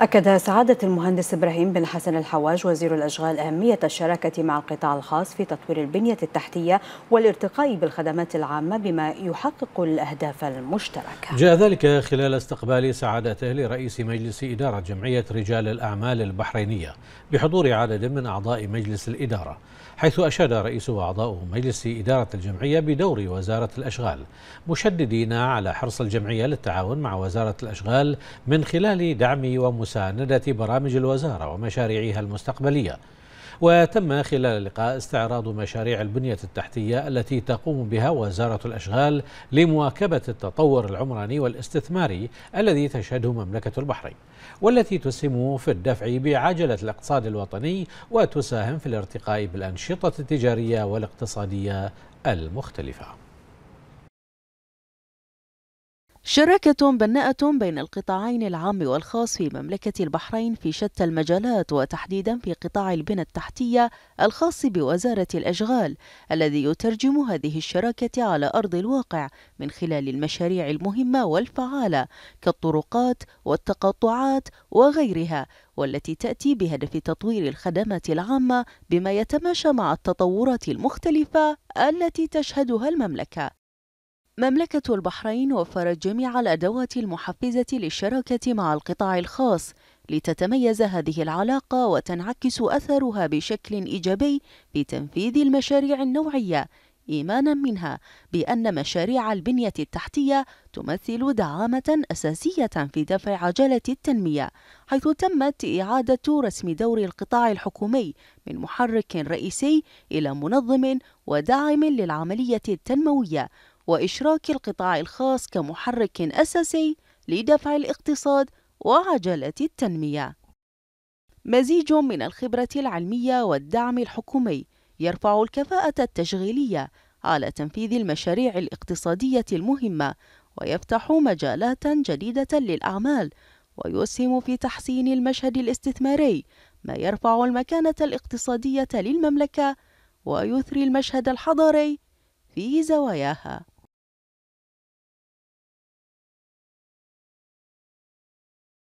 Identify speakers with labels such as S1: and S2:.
S1: أكد سعادة المهندس إبراهيم بن حسن الحواج وزير الأشغال أهمية الشراكة مع القطاع الخاص في تطوير البنية التحتية والارتقاء بالخدمات العامة بما يحقق الأهداف المشتركة
S2: جاء ذلك خلال استقبال سعادته لرئيس مجلس إدارة جمعية رجال الأعمال البحرينية بحضور عدد من أعضاء مجلس الإدارة حيث أشاد رئيس وأعضاء مجلس إدارة الجمعية بدور وزارة الأشغال مشددين على حرص الجمعية للتعاون مع وزارة الأشغال من خلال دعم ومساعدة مساندة برامج الوزارة ومشاريعها المستقبلية وتم خلال اللقاء استعراض مشاريع البنية التحتية التي تقوم بها وزارة الأشغال لمواكبة التطور العمراني والاستثماري الذي تشهده مملكة البحرين والتي تسهم في الدفع بعجلة الاقتصاد الوطني وتساهم في الارتقاء بالأنشطة التجارية والاقتصادية المختلفة
S1: شراكة بناءة بين القطاعين العام والخاص في مملكة البحرين في شتى المجالات وتحديدا في قطاع البنى التحتية الخاص بوزارة الأشغال الذي يترجم هذه الشراكة على أرض الواقع من خلال المشاريع المهمة والفعالة كالطرقات والتقاطعات وغيرها والتي تأتي بهدف تطوير الخدمات العامة بما يتماشى مع التطورات المختلفة التي تشهدها المملكة مملكة البحرين وفرت جميع الأدوات المحفزة للشراكة مع القطاع الخاص لتتميز هذه العلاقة وتنعكس أثرها بشكل إيجابي في تنفيذ المشاريع النوعية إيمانا منها بأن مشاريع البنية التحتية تمثل دعامة أساسية في دفع عجلة التنمية حيث تمت إعادة رسم دور القطاع الحكومي من محرك رئيسي إلى منظم وداعم للعملية التنموية وإشراك القطاع الخاص كمحرك أساسي لدفع الاقتصاد وعجلة التنمية. مزيج من الخبرة العلمية والدعم الحكومي يرفع الكفاءة التشغيلية على تنفيذ المشاريع الاقتصادية المهمة ويفتح مجالات جديدة للأعمال ويسهم في تحسين المشهد الاستثماري ما يرفع المكانة الاقتصادية للمملكة ويثري المشهد الحضاري في زواياها